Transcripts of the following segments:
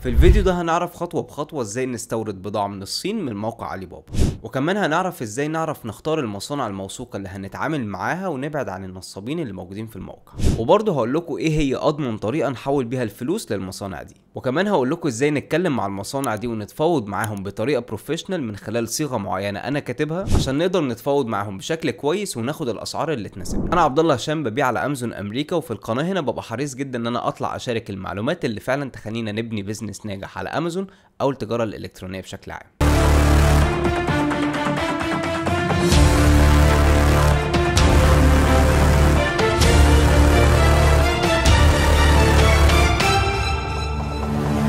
في الفيديو ده هنعرف خطوة بخطوة ازاي نستورد بضاعة من الصين من موقع علي بابا وكمان هنعرف ازاي نعرف نختار المصانع الموثوقة اللي هنتعامل معاها ونبعد عن النصابين اللي موجودين في الموقع وبرضه هقول لكم ايه هي اضمن طريقة نحول بيها الفلوس للمصانع دي وكمان هقول لكم ازاي نتكلم مع المصانع دي ونتفاوض معاهم بطريقه بروفيشنال من خلال صيغه معينه انا كاتبها عشان نقدر نتفاوض معاهم بشكل كويس وناخد الاسعار اللي تناسبنا انا عبد الله هشام ببيع على امازون امريكا وفي القناه هنا ببقى حريص جدا ان انا اطلع اشارك المعلومات اللي فعلا تخلينا نبني بزنس ناجح على امازون او التجاره الالكترونيه بشكل عام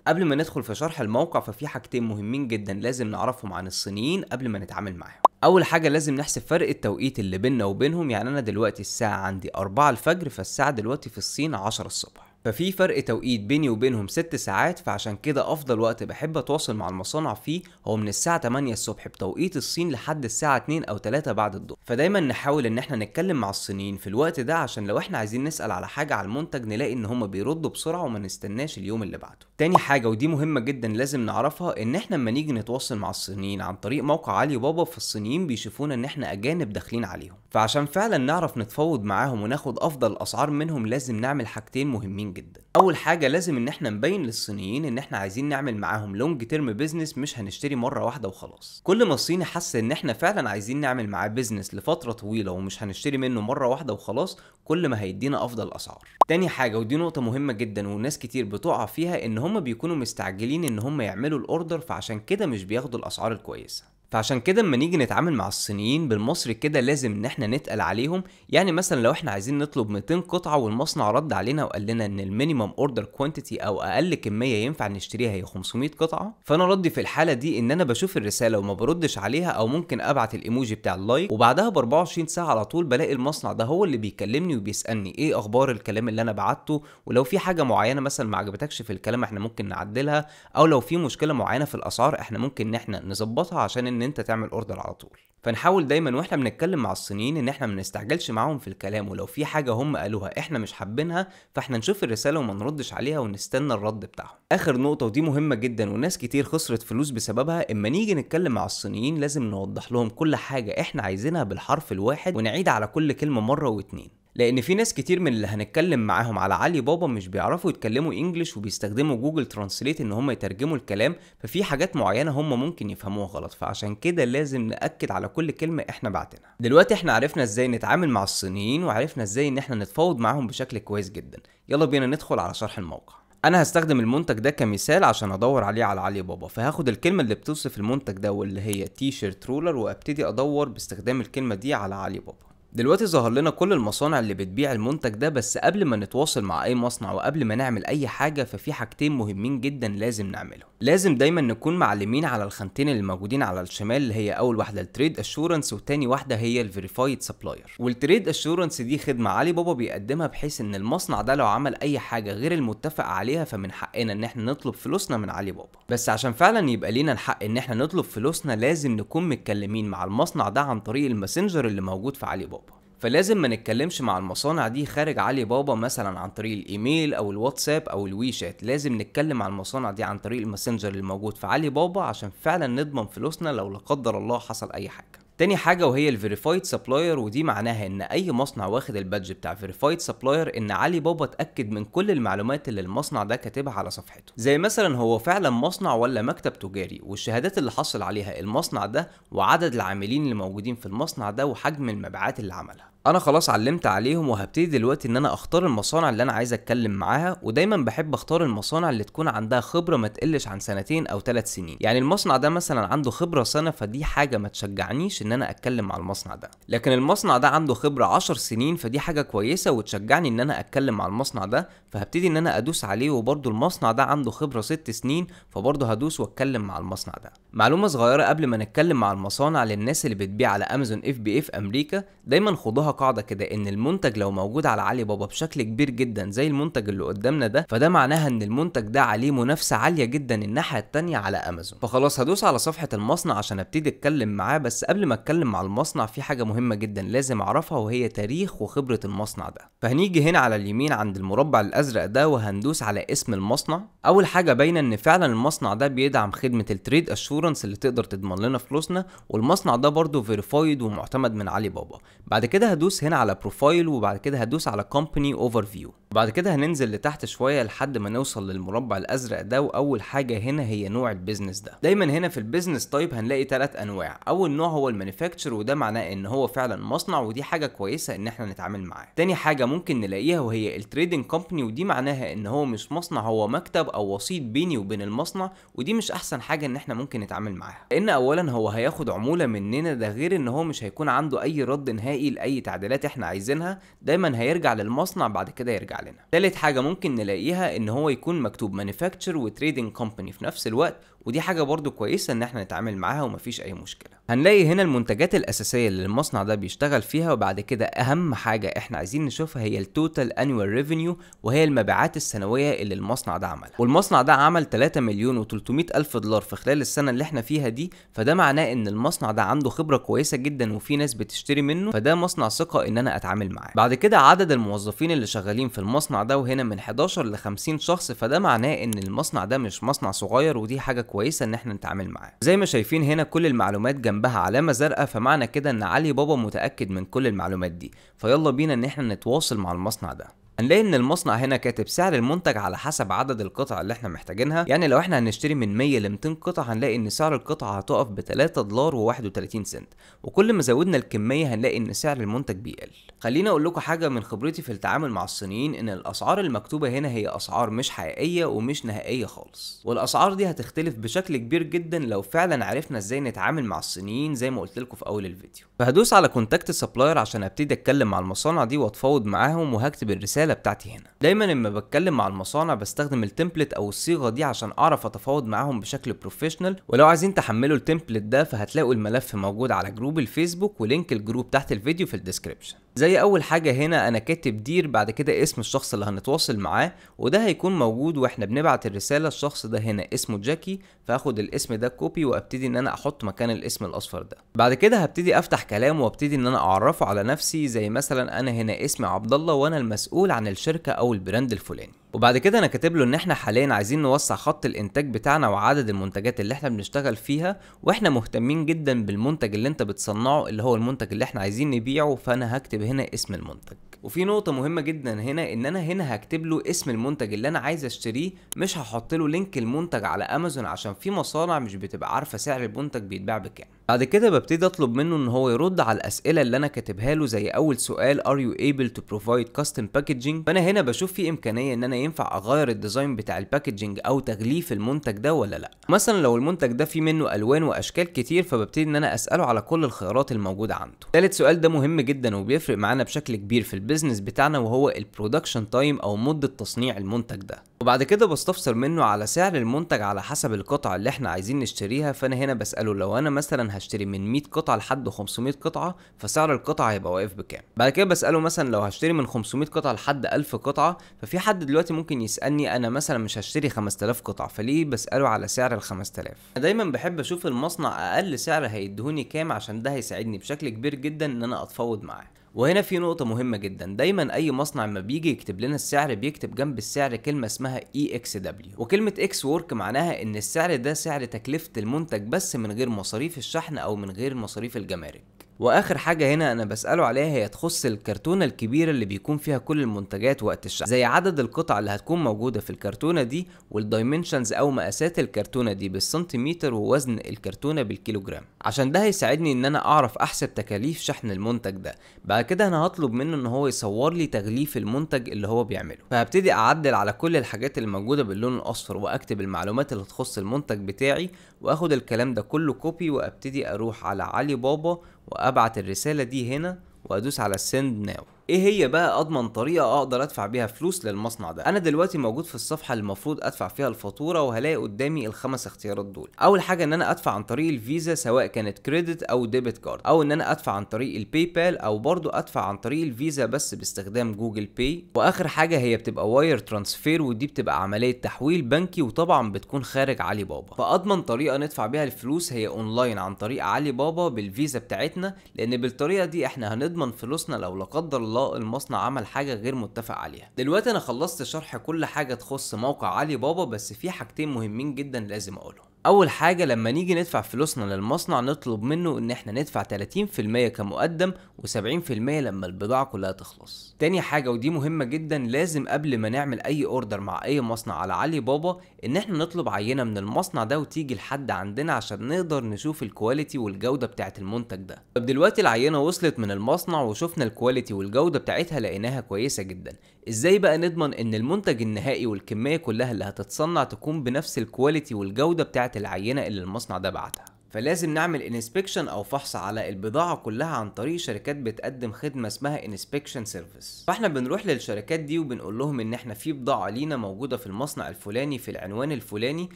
قبل ما ندخل في شرح الموقع ففي حاجتين مهمين جدا لازم نعرفهم عن الصينيين قبل ما نتعامل معاهم اول حاجه لازم نحسب فرق التوقيت اللي بيننا وبينهم يعني انا دلوقتي الساعه عندي 4 الفجر فالساعه دلوقتي في الصين 10 الصبح ففي فرق توقيت بيني وبينهم ست ساعات فعشان كده افضل وقت بحب اتواصل مع المصانع فيه هو من الساعه 8 الصبح بتوقيت الصين لحد الساعه 2 او 3 بعد الظهر فدايما نحاول ان احنا نتكلم مع الصينيين في الوقت ده عشان لو احنا عايزين نسال على حاجه على المنتج نلاقي ان هما بيردوا بسرعه وما نستناش اليوم اللي بعده تاني حاجه ودي مهمه جدا لازم نعرفها ان احنا لما نيجي نتواصل مع الصينيين عن طريق موقع علي بابا فالصينيين بيشوفونا ان احنا اجانب داخلين عليهم فعشان فعلا نعرف نتفاوض معاهم وناخد افضل اسعار منهم لازم نعمل حاجتين مهمين جدا جدا اول حاجه لازم ان احنا نبين للصينيين ان احنا عايزين نعمل معاهم لونج تيرم بيزنس مش هنشتري مره واحده وخلاص كل ما الصيني حس ان احنا فعلا عايزين نعمل معاه بيزنس لفتره طويله ومش هنشتري منه مره واحده وخلاص كل ما هيدينا افضل اسعار تاني حاجه ودي نقطه مهمه جدا وناس كتير بتقع فيها ان هم بيكونوا مستعجلين ان هم يعملوا الاوردر فعشان كده مش بياخدوا الاسعار الكويسه فعشان كده اما نيجي نتعامل مع الصينيين بالمصري كده لازم ان احنا نتقل عليهم يعني مثلا لو احنا عايزين نطلب 200 قطعه والمصنع رد علينا وقال لنا ان المينيمم اوردر كوانتيتي او اقل كميه ينفع نشتريها هي 500 قطعه فانا ردي في الحاله دي ان انا بشوف الرساله وما بردش عليها او ممكن ابعت الايموجي بتاع اللايك وبعدها ب 24 ساعه على طول بلاقي المصنع ده هو اللي بيكلمني وبيسالني ايه اخبار الكلام اللي انا بعته ولو في حاجه معينه مثلا ما عجبتكش في الكلام احنا ممكن نعدلها او لو في مشكله معينه في الاسعار احنا ممكن ان احنا نظبطها عشان ان انت تعمل اوردر على طول فنحاول دايما واحنا بنتكلم مع الصينيين ان احنا ما نستعجلش معاهم في الكلام ولو في حاجه هم قالوها احنا مش حابينها فاحنا نشوف الرساله وما نردش عليها ونستنى الرد بتاعهم اخر نقطه ودي مهمه جدا وناس كتير خسرت فلوس بسببها اما نيجي نتكلم مع الصينيين لازم نوضح لهم كل حاجه احنا عايزينها بالحرف الواحد ونعيد على كل كلمه مره واتنين لان في ناس كتير من اللي هنتكلم معاهم على علي بابا مش بيعرفوا يتكلموا انجلش وبيستخدموا جوجل ترانسليت ان هم يترجموا الكلام ففي حاجات معينه هم ممكن يفهموها غلط فعشان كده لازم ناكد على كل كلمه احنا بعتنا دلوقتي احنا عرفنا ازاي نتعامل مع الصينيين وعرفنا ازاي ان احنا نتفاوض معاهم بشكل كويس جدا يلا بينا ندخل على شرح الموقع انا هستخدم المنتج ده كمثال عشان ادور عليه على علي بابا فهاخد الكلمه اللي بتوصف المنتج ده واللي هي تي شيرت رولر وابتدي ادور باستخدام الكلمه دي على علي بابا دلوقتي ظهر لنا كل المصانع اللي بتبيع المنتج ده بس قبل ما نتواصل مع اي مصنع وقبل ما نعمل اي حاجه ففي حاجتين مهمين جدا لازم نعملهم لازم دايما نكون معلمين على الخانتين اللي موجودين على الشمال اللي هي اول واحده التريد اشورنس وتاني واحده هي الفيريفايد سبلاير والتريد اشورنس دي خدمه علي بابا بيقدمها بحيث ان المصنع ده لو عمل اي حاجه غير المتفق عليها فمن حقنا ان احنا نطلب فلوسنا من علي بابا بس عشان فعلا يبقى لينا الحق ان احنا نطلب فلوسنا لازم نكون متكلمين مع المصنع ده عن طريق الماسنجر اللي موجود في علي بابا فلازم ما نتكلمش مع المصانع دي خارج علي بابا مثلا عن طريق الايميل او الواتساب او الويشات لازم نتكلم مع المصانع دي عن طريق الماسنجر الموجود في علي بابا عشان فعلا نضمن فلوسنا لو لا قدر الله حصل اي حاجه تاني حاجه وهي الفيريفايد سبلاير ودي معناها ان اي مصنع واخد البادج بتاع فيريفايد سبلاير ان علي بابا اتاكد من كل المعلومات اللي المصنع ده كاتبها على صفحته زي مثلا هو فعلا مصنع ولا مكتب تجاري والشهادات اللي حصل عليها المصنع ده وعدد العاملين اللي موجودين في المصنع ده وحجم المبيعات اللي عملها انا خلاص علمت عليهم وهبتدي دلوقتي ان انا اختار المصانع اللي انا عايز اتكلم معاها ودايما بحب اختار المصانع اللي تكون عندها خبره ما تقلش عن سنتين او ثلاث سنين يعني المصنع ده مثلا عنده خبره سنه فدي حاجه ما تشجعنيش ان انا اتكلم مع المصنع ده لكن المصنع ده عنده خبره عشر سنين فدي حاجه كويسه وتشجعني ان انا اتكلم مع المصنع ده فهبتدي ان انا ادوس عليه وبرده المصنع ده عنده خبره ست سنين فبرضه هدوس واتكلم مع المصنع ده معلومه صغيره قبل ما نتكلم مع المصانع للناس اللي بتبيع على امازون اف بي اف امريكا دايما خدوها قاعده كده ان المنتج لو موجود على علي بابا بشكل كبير جدا زي المنتج اللي قدامنا ده فده معناها ان المنتج ده عليه منافسه عاليه جدا الناحيه الثانيه على امازون فخلاص هدوس على صفحه المصنع عشان ابتدي اتكلم معاه بس قبل ما اتكلم مع المصنع في حاجه مهمه جدا لازم اعرفها وهي تاريخ وخبره المصنع ده فهنيجي هنا على اليمين عند المربع الازرق ده وهندوس على اسم المصنع اول حاجه باينه ان فعلا المصنع ده بيدعم خدمه التريد اشورنس اللي تقدر تضمن لنا فلوسنا والمصنع ده برضه فيرفايد ومعتمد من علي بابا بعد كده هدوس هنا على بروفايل وبعد كده هدوس على كومباني اوفر فيو بعد كده هننزل لتحت شويه لحد ما نوصل للمربع الازرق ده واول حاجه هنا هي نوع البيزنس ده دايما هنا في البيزنس تايب هنلاقي ثلاث انواع اول نوع هو المانيفاكتشر وده معناه ان هو فعلا مصنع ودي حاجه كويسه ان احنا نتعامل معاه تاني حاجه ممكن نلاقيها وهي التريدنج كومباني ودي معناها ان هو مش مصنع هو مكتب او وسيط بيني وبين المصنع ودي مش احسن حاجه ان احنا ممكن نتعامل معاها لان اولا هو هياخد عموله مننا ده غير ان هو مش هيكون عنده اي رد نهائي لاي التعديلات احنا عايزينها دايما هيرجع للمصنع بعد كده يرجع لنا تالت حاجه ممكن نلاقيها ان هو يكون مكتوب مانيفاكتشر وتريدنج كومباني في نفس الوقت ودي حاجه برضو كويسه ان احنا نتعامل معاها ومفيش اي مشكله هنلاقي هنا المنتجات الاساسيه اللي المصنع ده بيشتغل فيها وبعد كده اهم حاجه احنا عايزين نشوفها هي التوتال انوال ريفينيو وهي المبيعات السنويه اللي المصنع ده عملها والمصنع ده عمل 3 مليون و300 الف دولار في خلال السنه اللي احنا فيها دي فده معناه ان المصنع ده عنده خبره كويسه جدا وفي ناس بتشتري منه فده مصنع ثقه ان انا اتعامل معاه بعد كده عدد الموظفين اللي شغالين في المصنع ده وهنا من 11 ل 50 شخص فده معناه ان المصنع ده مش مصنع صغير ودي حاجه كويسه كويسه ان احنا نتعامل معاه زي ما شايفين هنا كل المعلومات جنبها علامه زرقاء فمعنى كده ان علي بابا متاكد من كل المعلومات دي فيلا بينا ان احنا نتواصل مع المصنع ده هنلاقي ان المصنع هنا كاتب سعر المنتج على حسب عدد القطع اللي احنا محتاجينها يعني لو احنا هنشتري من 100 ل 200 قطعه هنلاقي ان سعر القطعه هتقف ب 3 دولار و31 سنت وكل ما زودنا الكميه هنلاقي ان سعر المنتج بيقل خليني اقول لكم حاجه من خبرتي في التعامل مع الصينيين ان الاسعار المكتوبه هنا هي اسعار مش حقيقيه ومش نهائيه خالص والاسعار دي هتختلف بشكل كبير جدا لو فعلا عرفنا ازاي نتعامل مع الصينيين زي ما قلت لكم في اول الفيديو فهدوس على كونتاكت سبلاير عشان ابتدي اتكلم مع المصانع دي واتفاوض معاهم وهكتب الرساله الرساله بتاعتي هنا دايما لما بتكلم مع المصانع بستخدم التمبلت او الصيغه دي عشان اعرف اتفاوض معاهم بشكل بروفيشنال ولو عايزين تحملوا التمبلت ده فهتلاقوا الملف موجود على جروب الفيسبوك ولينك الجروب تحت الفيديو في الديسكريبشن زي اول حاجة هنا انا كاتب دير بعد كده اسم الشخص اللي هنتواصل معاه وده هيكون موجود واحنا بنبعت الرسالة الشخص ده هنا اسمه جاكي فاخد الاسم ده كوبي وابتدي ان انا احط مكان الاسم الاصفر ده بعد كده هبتدي افتح كلام وابتدي ان انا اعرفه على نفسي زي مثلا انا هنا اسمي عبد الله وانا المسؤول عن الشركة او البراند الفلاني وبعد كده انا كاتب له ان احنا حاليا عايزين نوسع خط الانتاج بتاعنا وعدد المنتجات اللي احنا بنشتغل فيها واحنا مهتمين جدا بالمنتج اللي انت بتصنعه اللي هو المنتج اللي احنا عايزين نبيعه فانا هكتب هنا اسم المنتج وفي نقطة مهمة جدا هنا ان انا هنا هكتب له اسم المنتج اللي انا عايز اشتريه مش هحط له لينك المنتج على امازون عشان في مصانع مش بتبقى عارفة سعر المنتج بيتباع بكام بعد كده ببتدي اطلب منه ان هو يرد على الاسئله اللي انا كاتبها له زي اول سؤال ار يو ايبل تو بروفايد كاستم باكجينج فانا هنا بشوف في امكانيه ان انا ينفع اغير الديزاين بتاع الباكجينج او تغليف المنتج ده ولا لا مثلا لو المنتج ده فيه منه الوان واشكال كتير فببتدي ان انا اساله على كل الخيارات الموجوده عنده ثالث سؤال ده مهم جدا وبيفرق معانا بشكل كبير في البيزنس بتاعنا وهو البرودكشن تايم او مده تصنيع المنتج ده وبعد كده بستفسر منه على سعر المنتج على حسب القطع اللي احنا عايزين نشتريها فانا هنا بسأله لو انا مثلا هشتري من 100 قطعة لحد 500 قطعة فسعر القطعة هيبقى واقف بكام بعد كده بسأله مثلا لو هشتري من 500 قطعة لحد 1000 قطعة ففي حد دلوقتي ممكن يسألني انا مثلا مش هشتري 5000 قطعة فليه بسأله على سعر ال 5000 انا دايما بحب اشوف المصنع اقل سعر هيديهوني كام عشان ده هيساعدني بشكل كبير جدا ان انا اتفاوض معاه وهنا في نقطة مهمة جدا دايما أي مصنع ما بيجي يكتب لنا السعر بيكتب جنب السعر كلمة اسمها EXW وكلمة X Work معناها إن السعر ده سعر تكلفة المنتج بس من غير مصاريف الشحن أو من غير مصاريف الجمارك واخر حاجه هنا انا بساله عليها هي تخص الكرتونه الكبيره اللي بيكون فيها كل المنتجات وقت الشحن زي عدد القطع اللي هتكون موجوده في الكرتونه دي والدايمنشنز او مقاسات الكرتونه دي بالسنتيمتر ووزن الكرتونه بالكيلوجرام عشان ده هيساعدني ان انا اعرف احسب تكاليف شحن المنتج ده بعد كده انا هطلب منه ان هو يصور لي تغليف المنتج اللي هو بيعمله فهبتدي اعدل على كل الحاجات اللي موجوده باللون الاصفر واكتب المعلومات اللي تخص المنتج بتاعي واخد الكلام ده كله كوبي وابتدي اروح على علي بابا وأ ابعت الرسالة دي هنا وادوس على send now ايه هي بقى اضمن طريقه اقدر ادفع بيها فلوس للمصنع ده انا دلوقتي موجود في الصفحه اللي المفروض ادفع فيها الفاتوره وهلاقي قدامي الخمس اختيارات دول اول حاجه ان انا ادفع عن طريق الفيزا سواء كانت كريدت او ديبت كارد او ان انا ادفع عن طريق الباي بال او برضه ادفع عن طريق الفيزا بس باستخدام جوجل باي واخر حاجه هي بتبقى واير ترانسفير ودي بتبقى عمليه تحويل بنكي وطبعا بتكون خارج علي بابا فاضمن طريقه ندفع بيها الفلوس هي اونلاين عن طريق علي بابا بالفيزا بتاعتنا لان بالطريقه دي احنا هنضمن فلوسنا لو لا قدر الله الله المصنع عمل حاجه غير متفق عليها دلوقتي انا خلصت شرح كل حاجه تخص موقع علي بابا بس في حاجتين مهمين جدا لازم اقولهم اول حاجه لما نيجي ندفع فلوسنا للمصنع نطلب منه ان احنا ندفع 30% كمقدم و70% لما البضاعه كلها تخلص تاني حاجه ودي مهمه جدا لازم قبل ما نعمل اي اوردر مع اي مصنع على علي بابا ان احنا نطلب عينه من المصنع ده وتيجي لحد عندنا عشان نقدر نشوف الكواليتي والجوده بتاعه المنتج ده طب دلوقتي العينه وصلت من المصنع وشفنا الكواليتي والجوده بتاعتها لقيناها كويسه جدا ازاي بقى نضمن ان المنتج النهائي والكميه كلها اللي هتتصنع تكون بنفس الكواليتي والجوده بتاعه العينة اللي المصنع ده بعتها فلازم نعمل انسبكشن او فحص على البضاعه كلها عن طريق شركات بتقدم خدمه اسمها انسبكشن سيرفيس فاحنا بنروح للشركات دي وبنقول لهم ان احنا في بضاعه لينا موجوده في المصنع الفلاني في العنوان الفلاني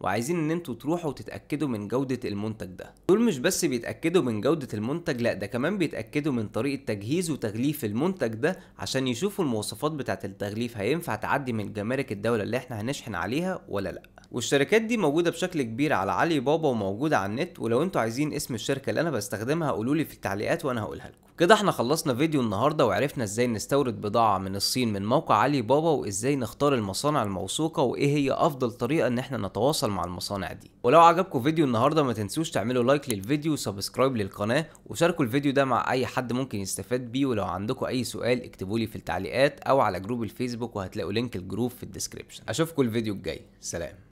وعايزين ان انتوا تروحوا تتاكدوا من جوده المنتج ده دول مش بس بيتاكدوا من جوده المنتج لا ده كمان بيتاكدوا من طريقه تجهيز وتغليف المنتج ده عشان يشوفوا المواصفات بتاعه التغليف هينفع تعدي من جمارك الدوله اللي احنا هنشحن عليها ولا لا والشركات دي موجودة بشكل كبير على علي بابا وموجودة على النت ولو انتوا عايزين اسم الشركة اللي انا بستخدمها قولولي في التعليقات وانا هقولها لكم كده احنا خلصنا فيديو النهاردة وعرفنا ازاي نستورد بضاعة من الصين من موقع علي بابا وازاي نختار المصانع الموثوقة وايه هي افضل طريقة ان احنا نتواصل مع المصانع دي ولو عجبكم فيديو النهاردة ما تنسوش تعملوا لايك للفيديو وسبسكرايب للقناة وشاركوا الفيديو ده مع اي حد ممكن يستفاد بيه ولو عندكم اي سؤال لي في التعليقات او على جروب الفيسبوك وهتلاقوا لينك الجروب في الديسكربشن اشوفكم الفيديو الجاي سلام